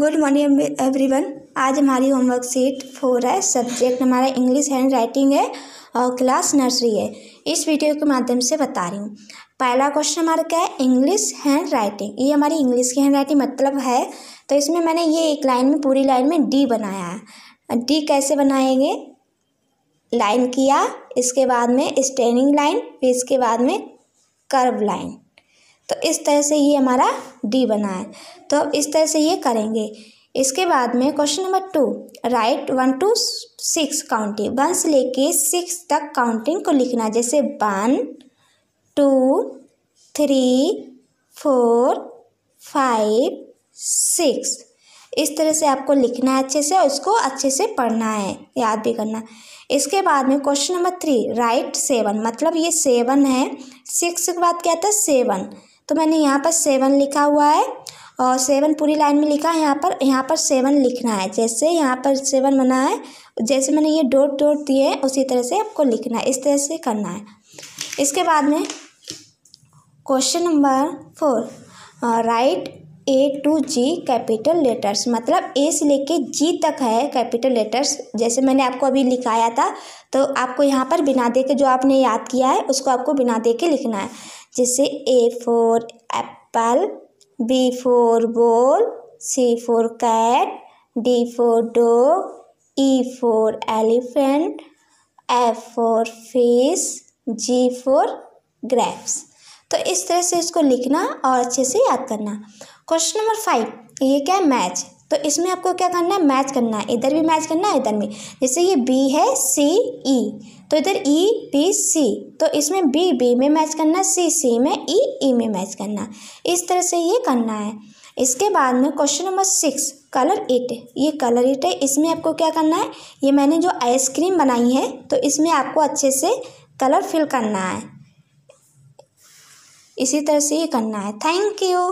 Good morning everyone आज हमारी homework sheet four है सब्जेक्ट हमारा इंग्लिश हैंड राइटिंग है और क्लास नर्सरी है इस वीडियो के माध्यम से बता रही हूँ पहला क्वेश्चन हमारा क्या है इंग्लिश हैंड राइटिंग ये हमारी इंग्लिश की हैंड राइटिंग मतलब है तो इसमें मैंने ये एक लाइन में पूरी लाइन में डी बनाया है डी कैसे बनाएंगे लाइन किया इसके बाद में स्टेनिंग लाइन फिर इसके बाद में कर्व लाइन तो इस तरह से ये हमारा डी बना है तो अब इस तरह से ये करेंगे इसके बाद में question number two write one two six counting one से लेके सिक्स तक काउंटिंग को लिखना जैसे one two three four five six इस तरह से आपको लिखना है अच्छे से और इसको अच्छे से पढ़ना है याद भी करना इसके बाद में question number three write seven मतलब ये सेवन है सिक्स के बाद क्या आता है सेवन तो मैंने यहाँ पर सेवन लिखा हुआ है और सेवन पूरी लाइन में लिखा है यहाँ पर यहाँ पर सेवन लिखना है जैसे यहाँ पर सेवन बना है जैसे मैंने ये डोट डोट दिए हैं उसी तरह से आपको लिखना है इस तरह से करना है इसके बाद में question number four write A to G capital letters मतलब ए से लेके जी तक है कैपिटल लेटर्स जैसे मैंने आपको अभी लिखाया था तो आपको यहाँ पर बिना दे के जो आपने याद किया है उसको आपको बिना दे के लिखना है जैसे A for apple B for ball C for cat D for dog E for elephant F for fish G for grapes तो इस तरह से इसको लिखना और अच्छे से याद करना क्वेश्चन नंबर फाइव ये क्या है मैच तो इसमें आपको क्या करना है मैच करना है इधर भी मैच करना है इधर भी जैसे ये बी है सी ई e. तो इधर ई बी सी तो इसमें बी बी में मैच करना सी सी में ई e, ई e में मैच करना इस तरह से ये करना है इसके बाद में question number six colour it ये कलर इट है इसमें आपको क्या करना है ये मैंने जो आइसक्रीम बनाई है तो इसमें आपको अच्छे से कलर फिल करना है इसी तरह से ये करना है थैंक यू